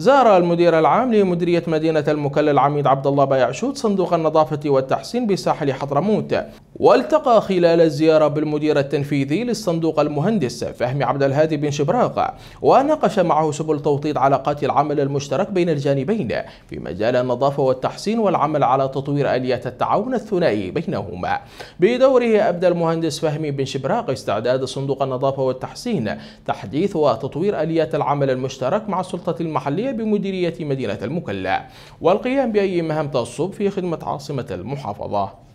زار المدير العام لمديرية مدينة المكلل العميد عبد الله بايعشود صندوق النظافة والتحسين بساحل حضرموت والتقى خلال الزيارة بالمدير التنفيذي للصندوق المهندس فهمي عبد الهادي بن شبراق وناقش معه سبل توطيد علاقات العمل المشترك بين الجانبين في مجال النظافة والتحسين والعمل على تطوير آليات التعاون الثنائي بينهما بدوره أبدى المهندس فهمي بن شبراق استعداد صندوق النظافة والتحسين تحديث وتطوير آليات العمل المشترك مع السلطة المحلية بمديرية مدينة المكلا والقيام بأي مهام تصب في خدمة عاصمة المحافظة